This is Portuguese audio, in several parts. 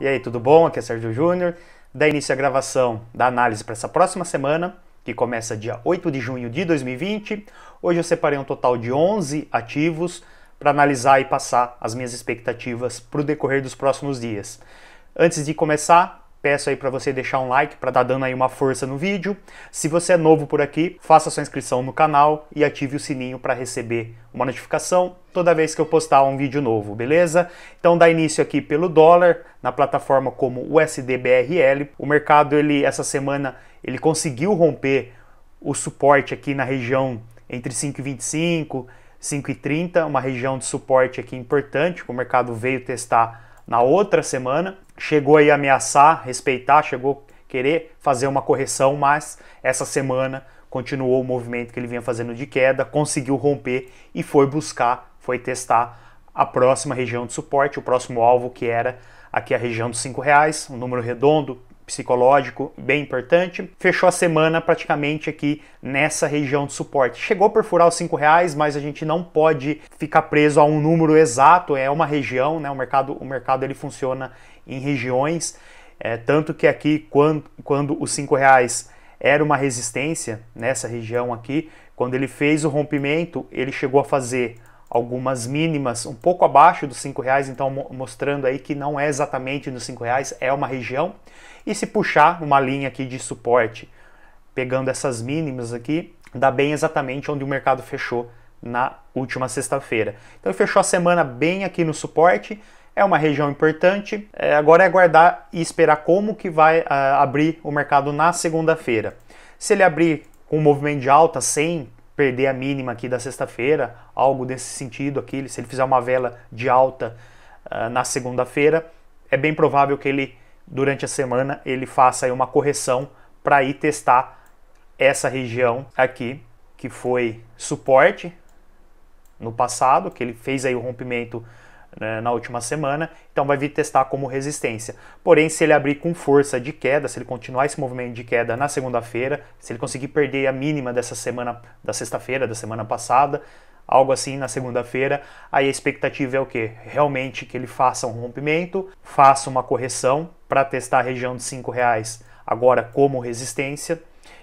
E aí, tudo bom? Aqui é Sérgio Júnior. Dá início à gravação da análise para essa próxima semana, que começa dia 8 de junho de 2020. Hoje eu separei um total de 11 ativos para analisar e passar as minhas expectativas para o decorrer dos próximos dias. Antes de começar, Peço aí para você deixar um like para dar tá dando aí uma força no vídeo. Se você é novo por aqui, faça sua inscrição no canal e ative o sininho para receber uma notificação toda vez que eu postar um vídeo novo, beleza? Então dá início aqui pelo dólar na plataforma como USDBRL. O mercado ele essa semana ele conseguiu romper o suporte aqui na região entre 5,25 5,30, uma região de suporte aqui importante, o mercado veio testar na outra semana, chegou aí a ameaçar, respeitar, chegou a querer fazer uma correção, mas essa semana continuou o movimento que ele vinha fazendo de queda, conseguiu romper e foi buscar, foi testar a próxima região de suporte, o próximo alvo que era aqui a região dos R$ reais, um número redondo, psicológico bem importante. Fechou a semana praticamente aqui nessa região de suporte. Chegou a perfurar os cinco reais, mas a gente não pode ficar preso a um número exato, é uma região, né? O mercado, o mercado ele funciona em regiões, é, tanto que aqui quando, quando os cinco reais era uma resistência nessa região aqui, quando ele fez o rompimento, ele chegou a fazer algumas mínimas um pouco abaixo dos R$ reais, então mostrando aí que não é exatamente nos R$ reais, é uma região. E se puxar uma linha aqui de suporte, pegando essas mínimas aqui, dá bem exatamente onde o mercado fechou na última sexta-feira. Então fechou a semana bem aqui no suporte, é uma região importante. É, agora é aguardar e esperar como que vai ah, abrir o mercado na segunda-feira. Se ele abrir com um movimento de alta sem perder a mínima aqui da sexta-feira, algo desse sentido aqui, se ele fizer uma vela de alta uh, na segunda-feira, é bem provável que ele durante a semana ele faça aí uma correção para ir testar essa região aqui que foi suporte no passado, que ele fez aí o rompimento né, na última semana, então vai vir testar como resistência. Porém, se ele abrir com força de queda, se ele continuar esse movimento de queda na segunda-feira, se ele conseguir perder a mínima dessa semana, da sexta-feira, da semana passada, algo assim na segunda-feira, aí a expectativa é o que? Realmente que ele faça um rompimento, faça uma correção para testar a região de R$ reais agora como resistência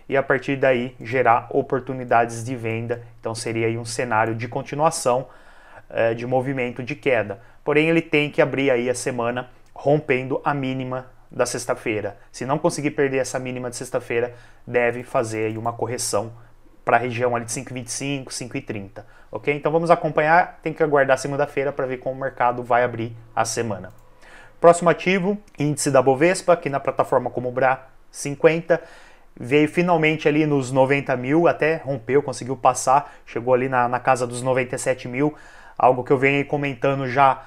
e a partir daí gerar oportunidades de venda. Então seria aí um cenário de continuação é, de movimento de queda. Porém, ele tem que abrir aí a semana rompendo a mínima da sexta-feira. Se não conseguir perder essa mínima de sexta-feira, deve fazer aí uma correção para a região ali de 5,25, 5,30, ok? Então vamos acompanhar, tem que aguardar segunda-feira para ver como o mercado vai abrir a semana. Próximo ativo, índice da Bovespa, aqui na plataforma como Bra 50, veio finalmente ali nos 90 mil, até rompeu, conseguiu passar, chegou ali na, na casa dos 97 mil, algo que eu venho comentando já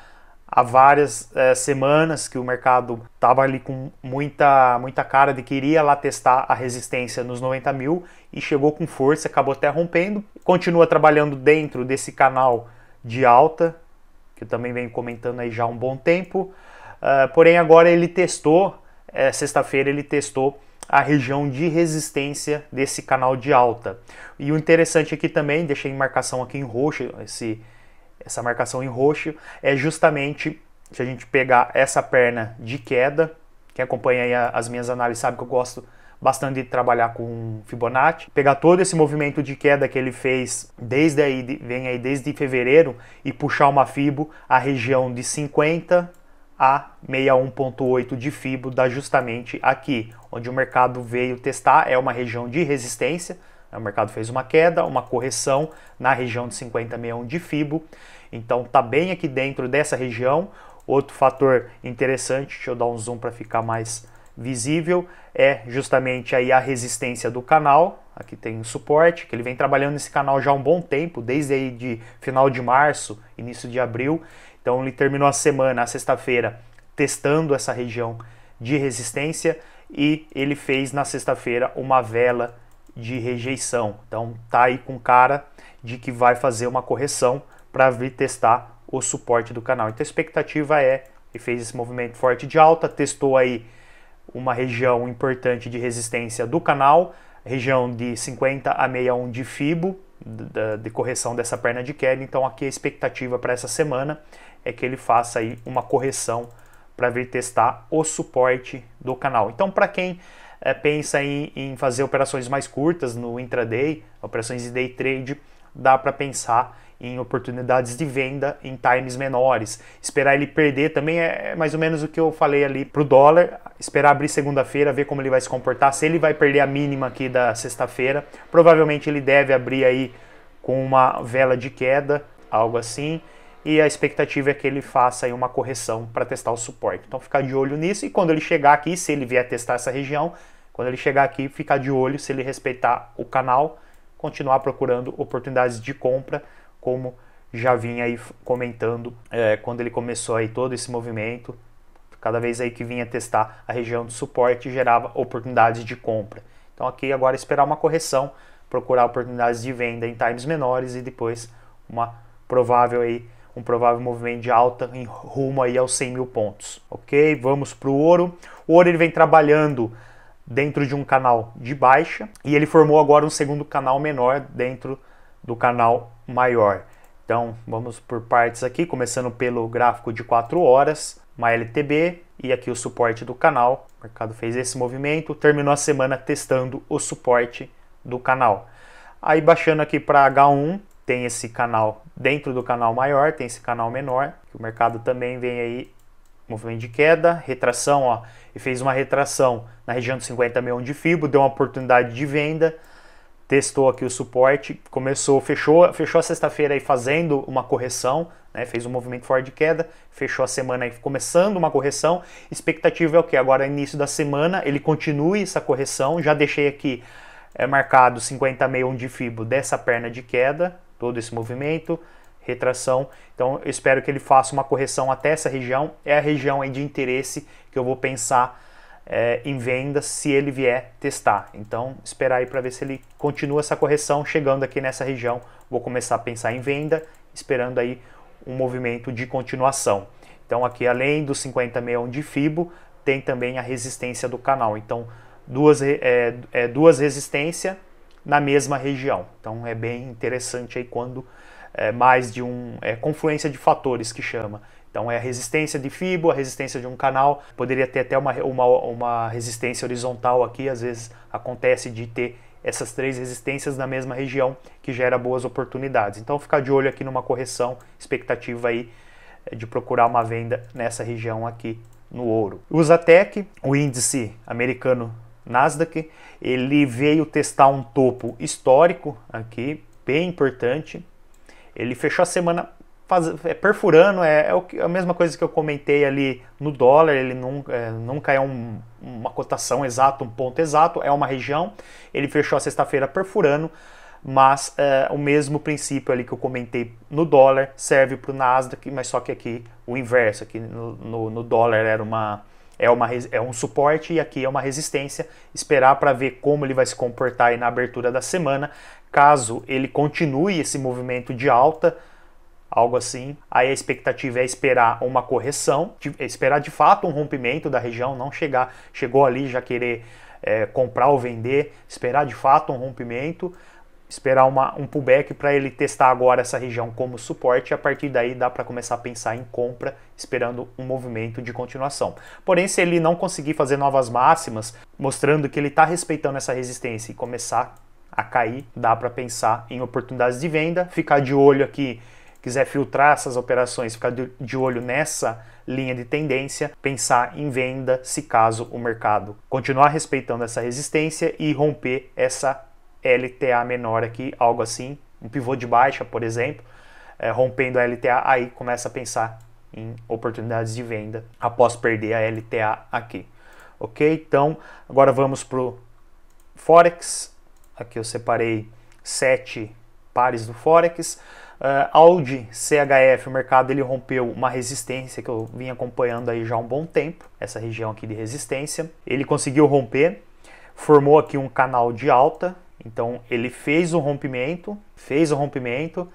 há várias é, semanas que o mercado estava ali com muita, muita cara de que iria lá testar a resistência nos 90 mil e chegou com força, acabou até rompendo. Continua trabalhando dentro desse canal de alta, que eu também venho comentando aí já há um bom tempo. Uh, porém, agora ele testou, é, sexta-feira ele testou a região de resistência desse canal de alta. E o interessante aqui também, deixei marcação aqui em roxo esse essa marcação em roxo é justamente se a gente pegar essa perna de queda. Quem acompanha aí as minhas análises sabe que eu gosto bastante de trabalhar com Fibonacci, pegar todo esse movimento de queda que ele fez desde aí, vem aí desde fevereiro e puxar uma fibo a região de 50 a 61.8 de fibo dá justamente aqui, onde o mercado veio testar, é uma região de resistência, o mercado fez uma queda, uma correção na região de 50,61 de FIBO, então está bem aqui dentro dessa região. Outro fator interessante, deixa eu dar um zoom para ficar mais visível, é justamente aí a resistência do canal. Aqui tem um suporte, que ele vem trabalhando nesse canal já há um bom tempo, desde aí de final de março, início de abril. Então ele terminou a semana, a sexta-feira, testando essa região de resistência e ele fez na sexta-feira uma vela de rejeição. Então tá aí com cara de que vai fazer uma correção para vir testar o suporte do canal. Então a expectativa é, e fez esse movimento forte de alta, testou aí uma região importante de resistência do canal, região de 50 a 61 de FIBO, de correção dessa perna de queda. Então aqui a expectativa para essa semana é que ele faça aí uma correção para vir testar o suporte do canal. Então para quem é, pensa em, em, fazer operações mais curtas no intraday, operações de day trade, dá para pensar em oportunidades de venda em times menores. Esperar ele perder também é, é mais ou menos o que eu falei ali para o dólar. Esperar abrir segunda-feira, ver como ele vai se comportar. Se ele vai perder a mínima aqui da sexta-feira, provavelmente ele deve abrir aí com uma vela de queda, algo assim e a expectativa é que ele faça aí uma correção para testar o suporte. Então ficar de olho nisso e quando ele chegar aqui, se ele vier testar essa região, quando ele chegar aqui, ficar de olho se ele respeitar o canal, continuar procurando oportunidades de compra, como já vinha aí comentando é, quando ele começou aí todo esse movimento. Cada vez aí que vinha testar a região do suporte gerava oportunidades de compra. Então aqui agora esperar uma correção, procurar oportunidades de venda em times menores e depois uma provável aí um provável movimento de alta em rumo aí aos 100 mil pontos, ok? Vamos para o ouro. O ouro ele vem trabalhando dentro de um canal de baixa e ele formou agora um segundo canal menor dentro do canal maior. Então vamos por partes aqui, começando pelo gráfico de 4 horas, uma LTB e aqui o suporte do canal. O mercado fez esse movimento, terminou a semana testando o suporte do canal. Aí baixando aqui para H1, tem esse canal dentro do canal maior, tem esse canal menor, que o mercado também vem aí movimento de queda, retração, ó, e fez uma retração na região dos 50 mil de fibo, deu uma oportunidade de venda, testou aqui o suporte, começou, fechou, fechou a sexta-feira aí fazendo uma correção, né, fez um movimento forte de queda, fechou a semana aí começando uma correção, expectativa é o que agora início da semana ele continue essa correção, já deixei aqui é marcado 50 de fibo dessa perna de queda, todo esse movimento, retração. Então, eu espero que ele faça uma correção até essa região. É a região de interesse que eu vou pensar é, em venda se ele vier testar. Então, esperar aí para ver se ele continua essa correção. Chegando aqui nessa região, vou começar a pensar em venda, esperando aí um movimento de continuação. Então, aqui além dos 50,61 de Fibo, tem também a resistência do canal. Então, duas, é, é duas resistências na mesma região. Então é bem interessante aí quando é mais de um é, confluência de fatores que chama. Então é a resistência de fibo, a resistência de um canal, poderia ter até uma, uma, uma resistência horizontal aqui, às vezes acontece de ter essas três resistências na mesma região, que gera boas oportunidades. Então ficar de olho aqui numa correção, expectativa aí é, de procurar uma venda nessa região aqui no ouro. O Zatec, o índice americano Nasdaq. Ele veio testar um topo histórico aqui, bem importante. Ele fechou a semana faz, é, perfurando, é, é, a mesma coisa que eu comentei ali no dólar, ele nunca é, nunca é um, uma cotação exata, um ponto exato, é uma região. Ele fechou a sexta-feira perfurando mas é, o mesmo princípio ali que eu comentei no dólar serve para o Nasdaq, mas só que aqui o inverso, aqui no, no, no, dólar era uma é, uma, é um suporte e aqui é uma resistência. Esperar para ver como ele vai se comportar aí na abertura da semana. Caso ele continue esse movimento de alta, algo assim, aí a expectativa é esperar uma correção, de, é esperar de fato um rompimento da região, não chegar, chegou ali já querer é, comprar ou vender, esperar de fato um rompimento esperar uma, um pullback para ele testar agora essa região como suporte e a partir daí dá para começar a pensar em compra, esperando um movimento de continuação. Porém, se ele não conseguir fazer novas máximas, mostrando que ele está respeitando essa resistência e começar a cair, dá para pensar em oportunidades de venda, ficar de olho aqui quiser filtrar essas operações, ficar de olho nessa linha de tendência, pensar em venda se caso o mercado continuar respeitando essa resistência e romper essa LTA menor aqui, algo assim, um pivô de baixa, por exemplo, é, rompendo a LTA, aí começa a pensar em oportunidades de venda após perder a LTA aqui. Ok? Então, agora vamos para o Forex. Aqui eu separei sete pares do Forex. Uh, Audi CHF, o mercado ele rompeu uma resistência que eu vim acompanhando aí já há um bom tempo, essa região aqui de resistência. Ele conseguiu romper, formou aqui um canal de alta, então ele fez o rompimento, fez o rompimento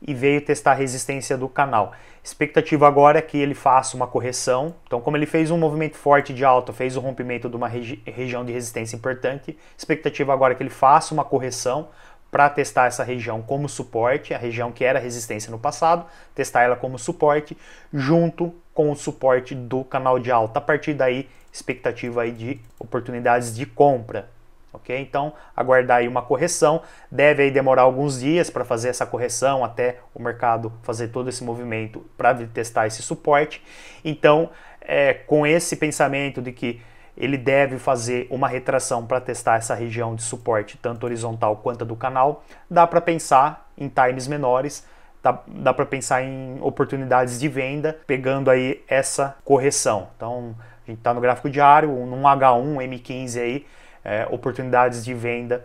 e veio testar a resistência do canal. Expectativa agora é que ele faça uma correção. Então, como ele fez um movimento forte de alta, fez o rompimento de uma regi região de resistência importante, expectativa agora é que ele faça uma correção para testar essa região como suporte, a região que era resistência no passado, testar ela como suporte, junto com o suporte do canal de alta. A partir daí, expectativa aí de oportunidades de compra ok? Então, aguardar aí uma correção, deve aí demorar alguns dias para fazer essa correção até o mercado fazer todo esse movimento para testar esse suporte. Então, é, com esse pensamento de que ele deve fazer uma retração para testar essa região de suporte, tanto horizontal quanto do canal, dá para pensar em times menores, dá, dá para pensar em oportunidades de venda, pegando aí essa correção. Então, a gente está no gráfico diário, num H1, M15 aí, é, oportunidades de venda,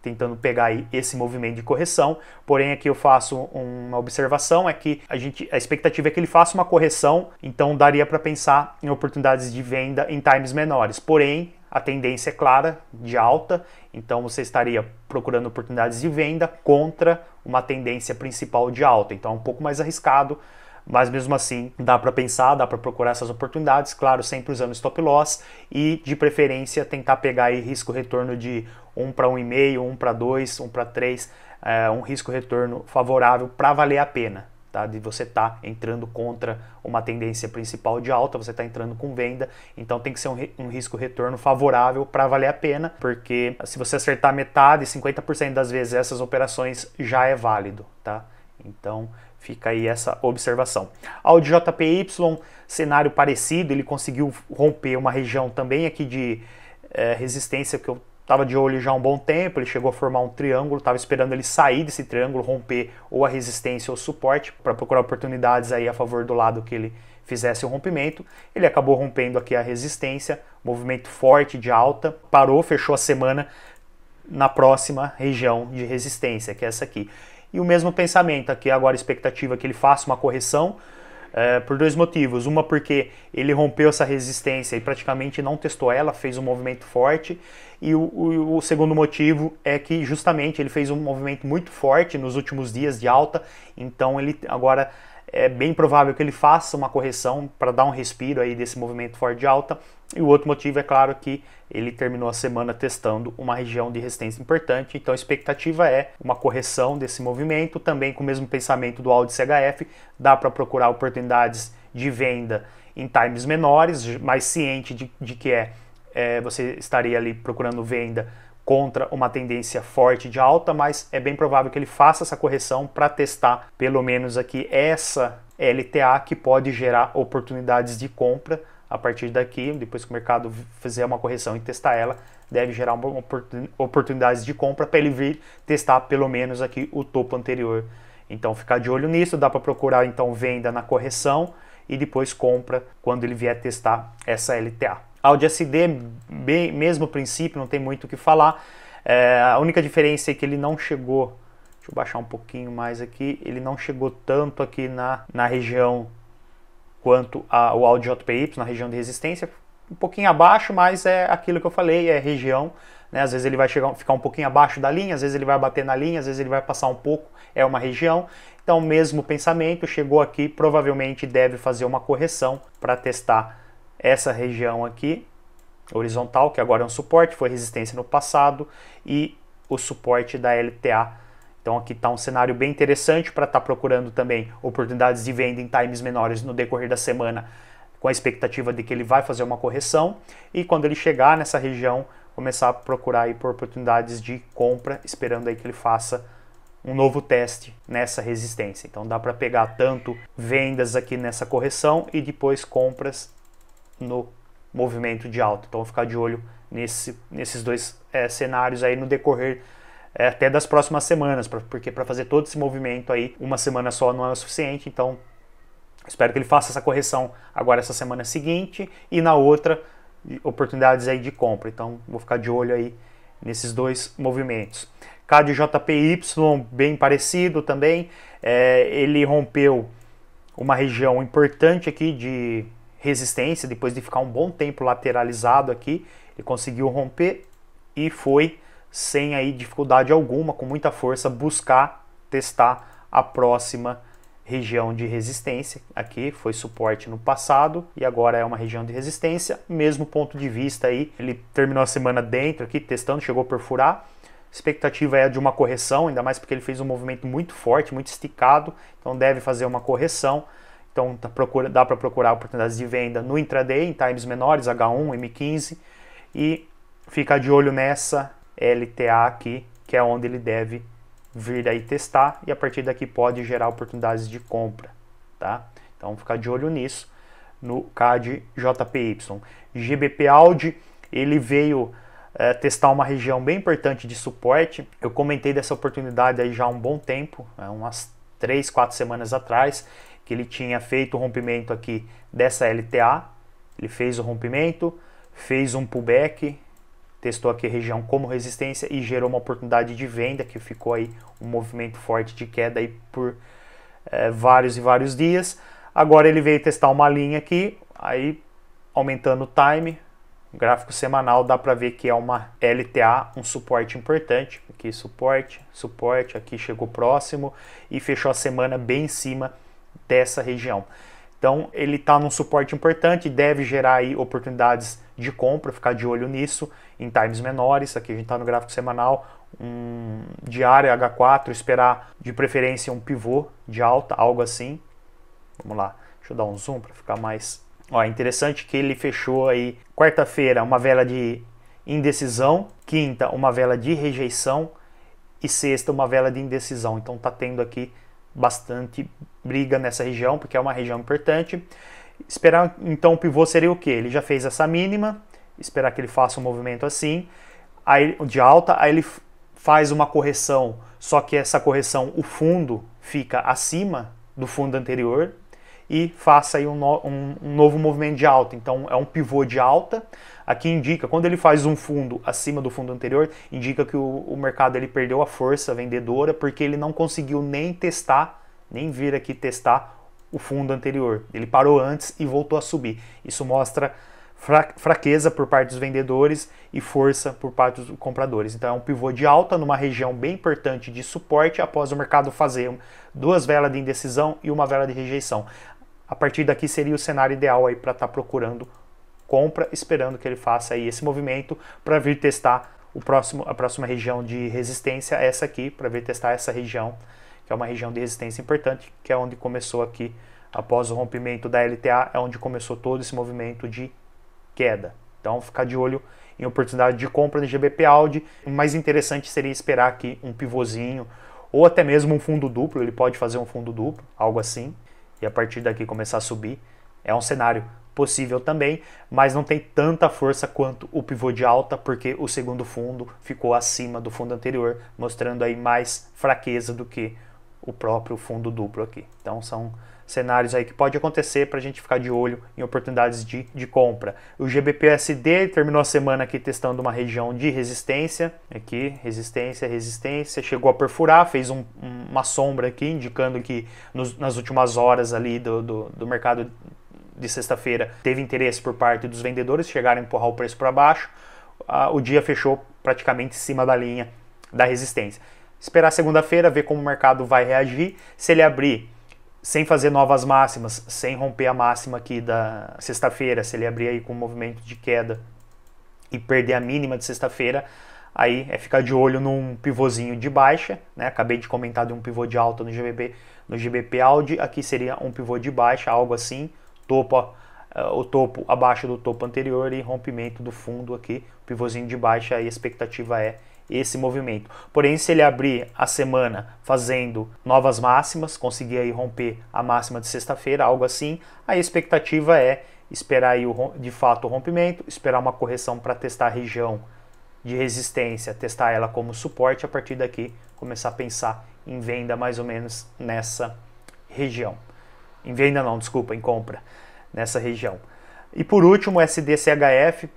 tentando pegar aí esse movimento de correção. Porém, aqui eu faço uma observação: é que a, gente, a expectativa é que ele faça uma correção, então daria para pensar em oportunidades de venda em times menores. Porém, a tendência é clara de alta, então você estaria procurando oportunidades de venda contra uma tendência principal de alta. Então é um pouco mais arriscado mas mesmo assim dá para pensar, dá para procurar essas oportunidades, claro, sempre usando stop loss e de preferência tentar pegar aí risco retorno de 1 para 1,5, 1 para 2, 1 para 3, é, um risco retorno favorável para valer a pena. Tá, de você estar tá entrando contra uma tendência principal de alta, você está entrando com venda, então tem que ser um, um risco retorno favorável para valer a pena, porque se você acertar metade, 50% das vezes essas operações já é válido, tá? Então Fica aí essa observação. Audi JPY, cenário parecido, ele conseguiu romper uma região também aqui de é, resistência que eu estava de olho já há um bom tempo, ele chegou a formar um triângulo, estava esperando ele sair desse triângulo, romper ou a resistência ou o suporte, para procurar oportunidades aí a favor do lado que ele fizesse o rompimento. Ele acabou rompendo aqui a resistência, movimento forte de alta, parou, fechou a semana na próxima região de resistência, que é essa aqui. E o mesmo pensamento aqui, agora a expectativa é que ele faça uma correção, é, por dois motivos. Uma, porque ele rompeu essa resistência e praticamente não testou ela, fez um movimento forte. E o, o, o, segundo motivo é que justamente ele fez um movimento muito forte nos últimos dias de alta, então ele agora é bem provável que ele faça uma correção para dar um respiro aí desse movimento forte de alta. E o outro motivo é claro que ele terminou a semana testando uma região de resistência importante, então a expectativa é uma correção desse movimento, também com o mesmo pensamento do Audi CHF, dá para procurar oportunidades de venda em times menores, mais ciente de, de que é é, você estaria ali procurando venda contra uma tendência forte de alta, mas é bem provável que ele faça essa correção para testar pelo menos aqui essa LTA que pode gerar oportunidades de compra a partir daqui, depois que o mercado fizer uma correção e testar ela, deve gerar uma oportunidades de compra para ele vir testar pelo menos aqui o topo anterior. Então ficar de olho nisso, dá para procurar então venda na correção e depois compra quando ele vier testar essa LTA. Audi SD, bem, mesmo princípio, não tem muito o que falar. É, a única diferença é que ele não chegou, deixa eu baixar um pouquinho mais aqui, ele não chegou tanto aqui na, na região quanto a, o Audi JPY, na região de resistência, um pouquinho abaixo, mas é aquilo que eu falei, é região, né? Às vezes ele vai chegar, ficar um pouquinho abaixo da linha, às vezes ele vai bater na linha, às vezes ele vai passar um pouco, é uma região. Então, mesmo pensamento, chegou aqui, provavelmente deve fazer uma correção para testar essa região aqui, horizontal, que agora é um suporte, foi resistência no passado, e o suporte da LTA. Então aqui está um cenário bem interessante para estar tá procurando também oportunidades de venda em times menores no decorrer da semana, com a expectativa de que ele vai fazer uma correção, e quando ele chegar nessa região, começar a procurar aí por oportunidades de compra, esperando aí que ele faça um novo teste nessa resistência. Então dá para pegar tanto vendas aqui nessa correção e depois compras no movimento de alta. Então, vou ficar de olho nesse, nesses dois é, cenários aí no decorrer é, até das próximas semanas, pra, porque para fazer todo esse movimento aí, uma semana só não é o suficiente. Então, espero que ele faça essa correção agora essa semana seguinte e na outra oportunidades aí de compra. Então, vou ficar de olho aí nesses dois movimentos. CAD JPY, bem parecido também, é, ele rompeu uma região importante aqui de resistência, depois de ficar um bom tempo lateralizado aqui, ele conseguiu romper e foi sem aí dificuldade alguma, com muita força, buscar testar a próxima região de resistência. Aqui foi suporte no passado e agora é uma região de resistência, mesmo ponto de vista aí. Ele terminou a semana dentro aqui testando, chegou a perfurar. A expectativa é de uma correção, ainda mais porque ele fez um movimento muito forte, muito esticado, então deve fazer uma correção. Então tá procura, dá para procurar oportunidades de venda no intraday, em times menores, H1, M15, e fica de olho nessa LTA aqui, que é onde ele deve vir aí testar e a partir daqui pode gerar oportunidades de compra, tá? Então ficar de olho nisso no CAD JPY. GBP Audi, ele veio é, testar uma região bem importante de suporte. Eu comentei dessa oportunidade aí já há um bom tempo, é, umas 3, 4 semanas atrás, que ele tinha feito o rompimento aqui dessa LTA, ele fez o rompimento, fez um pullback, testou aqui a região como resistência e gerou uma oportunidade de venda que ficou aí um movimento forte de queda aí por é, vários e vários dias. Agora ele veio testar uma linha aqui, aí aumentando o time, gráfico semanal dá para ver que é uma LTA, um suporte importante, aqui suporte, suporte, aqui chegou próximo e fechou a semana bem em cima dessa região. Então ele está num suporte importante, deve gerar aí oportunidades de compra, ficar de olho nisso em times menores. Aqui a gente está no gráfico semanal, um diário H4, esperar de preferência um pivô de alta, algo assim. Vamos lá, deixa eu dar um zoom para ficar mais. Ó, é interessante que ele fechou aí quarta-feira uma vela de indecisão, quinta uma vela de rejeição e sexta uma vela de indecisão. Então tá tendo aqui bastante briga nessa região, porque é uma região importante. Esperar então o pivô seria o que? Ele já fez essa mínima, esperar que ele faça um movimento assim, aí, de alta, aí ele faz uma correção, só que essa correção, o fundo fica acima do fundo anterior, e faça aí um, no, um, um novo movimento de alta. Então é um pivô de alta. Aqui indica, quando ele faz um fundo acima do fundo anterior, indica que o, o mercado ele perdeu a força vendedora porque ele não conseguiu nem testar, nem vir aqui testar o fundo anterior. Ele parou antes e voltou a subir. Isso mostra fraqueza por parte dos vendedores e força por parte dos compradores. Então é um pivô de alta numa região bem importante de suporte após o mercado fazer duas velas de indecisão e uma vela de rejeição a partir daqui seria o cenário ideal aí para estar tá procurando compra, esperando que ele faça aí esse movimento para vir testar o próximo, a próxima região de resistência, essa aqui, para vir testar essa região, que é uma região de resistência importante, que é onde começou aqui, após o rompimento da LTA, é onde começou todo esse movimento de queda. Então, ficar de olho em oportunidade de compra no GBP Audi. O mais interessante seria esperar aqui um pivôzinho, ou até mesmo um fundo duplo, ele pode fazer um fundo duplo, algo assim, e a partir daqui começar a subir, é um cenário possível também, mas não tem tanta força quanto o pivô de alta, porque o segundo fundo ficou acima do fundo anterior, mostrando aí mais fraqueza do que o próprio fundo duplo aqui. Então são cenários aí que pode acontecer para a gente ficar de olho em oportunidades de, de compra. O GBPUSD terminou a semana aqui testando uma região de resistência, aqui, resistência, resistência, chegou a perfurar, fez um, uma sombra aqui, indicando que nos, nas últimas horas ali do, do, do mercado de sexta-feira teve interesse por parte dos vendedores, chegaram a empurrar o preço para baixo, ah, o dia fechou praticamente em cima da linha da resistência. Esperar segunda-feira, ver como o mercado vai reagir. Se ele abrir sem fazer novas máximas, sem romper a máxima aqui da sexta-feira, se ele abrir aí com um movimento de queda e perder a mínima de sexta-feira, aí é ficar de olho num pivôzinho de baixa, né? Acabei de comentar de um pivô de alta no GBP, no GBP Audi, aqui seria um pivô de baixa, algo assim, topo, uh, o topo abaixo do topo anterior e rompimento do fundo aqui, pivôzinho de baixa, aí a expectativa é esse movimento. Porém, se ele abrir a semana fazendo novas máximas, conseguir aí romper a máxima de sexta-feira, algo assim, a expectativa é esperar aí o, de fato o rompimento, esperar uma correção para testar a região de resistência, testar ela como suporte, a partir daqui começar a pensar em venda mais ou menos nessa região. Em venda não, desculpa, em compra nessa região. E por último, SDCHF,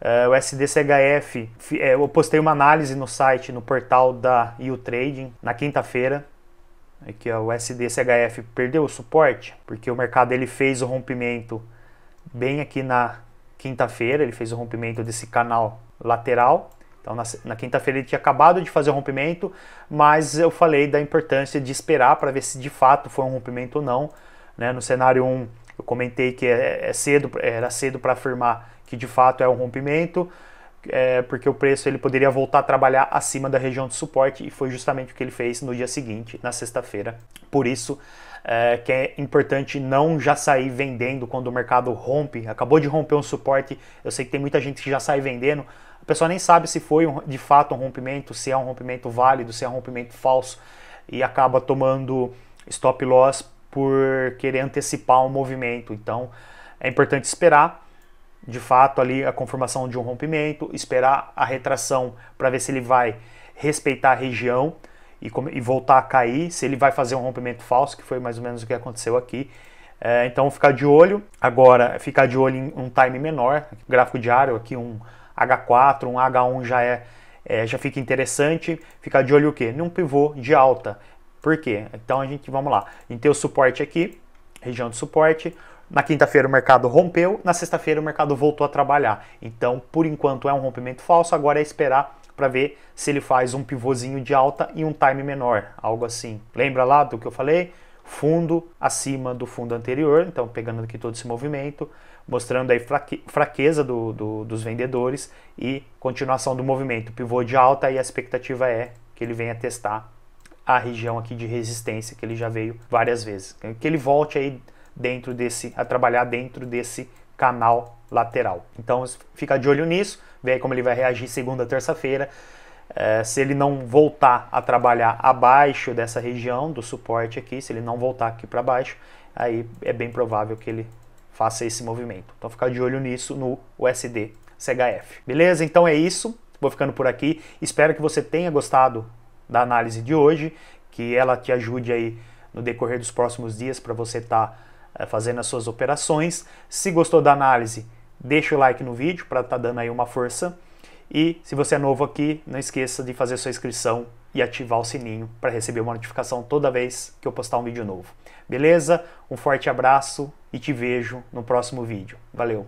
Uh, o SDCHF, é, eu postei uma análise no site, no portal da U Trading, na quinta-feira. Aqui, né, ó, é o SDCHF perdeu o suporte, porque o mercado ele fez o rompimento bem aqui na quinta-feira, ele fez o rompimento desse canal lateral. Então, na, na quinta-feira ele tinha acabado de fazer o rompimento, mas eu falei da importância de esperar para ver se de fato foi um rompimento ou não. Né? No cenário 1, eu comentei que é, é cedo, era cedo para afirmar que de fato é um rompimento, é, porque o preço ele poderia voltar a trabalhar acima da região de suporte e foi justamente o que ele fez no dia seguinte, na sexta-feira. Por isso é, que é importante não já sair vendendo quando o mercado rompe, acabou de romper um suporte. Eu sei que tem muita gente que já sai vendendo, a pessoa nem sabe se foi um, de fato um rompimento, se é um rompimento válido, se é um rompimento falso e acaba tomando stop loss por querer antecipar um movimento. Então é importante esperar de fato ali a conformação de um rompimento, esperar a retração para ver se ele vai respeitar a região e, e, voltar a cair, se ele vai fazer um rompimento falso, que foi mais ou menos o que aconteceu aqui. É, então ficar de olho, agora ficar de olho em um time menor, gráfico diário aqui um H4, um H1 já é, é já fica interessante, ficar de olho o que? Num pivô de alta. Por quê? Então a gente vamos lá, em o suporte aqui, região de suporte, na quinta-feira o mercado rompeu, na sexta-feira o mercado voltou a trabalhar. Então, por enquanto é um rompimento falso, agora é esperar para ver se ele faz um pivôzinho de alta e um time menor, algo assim. Lembra lá do que eu falei? Fundo acima do fundo anterior, então pegando aqui todo esse movimento, mostrando aí fraqueza do, do, dos vendedores e continuação do movimento. Pivô de alta e a expectativa é que ele venha testar a região aqui de resistência que ele já veio várias vezes. Que ele volte aí dentro desse, a trabalhar dentro desse canal lateral. Então fica de olho nisso, ver como ele vai reagir segunda, terça-feira. É, se ele não voltar a trabalhar abaixo dessa região do suporte aqui, se ele não voltar aqui para baixo, aí é bem provável que ele faça esse movimento. Então fica de olho nisso no USD CHF. Beleza? Então é isso. Vou ficando por aqui. Espero que você tenha gostado da análise de hoje, que ela te ajude aí no decorrer dos próximos dias para você estar tá eh, fazendo as suas operações. Se gostou da análise, deixa o like no vídeo para estar tá dando aí uma força. E se você é novo aqui, não esqueça de fazer sua inscrição e ativar o sininho para receber uma notificação toda vez que eu postar um vídeo novo. Beleza? Um forte abraço e te vejo no próximo vídeo. Valeu!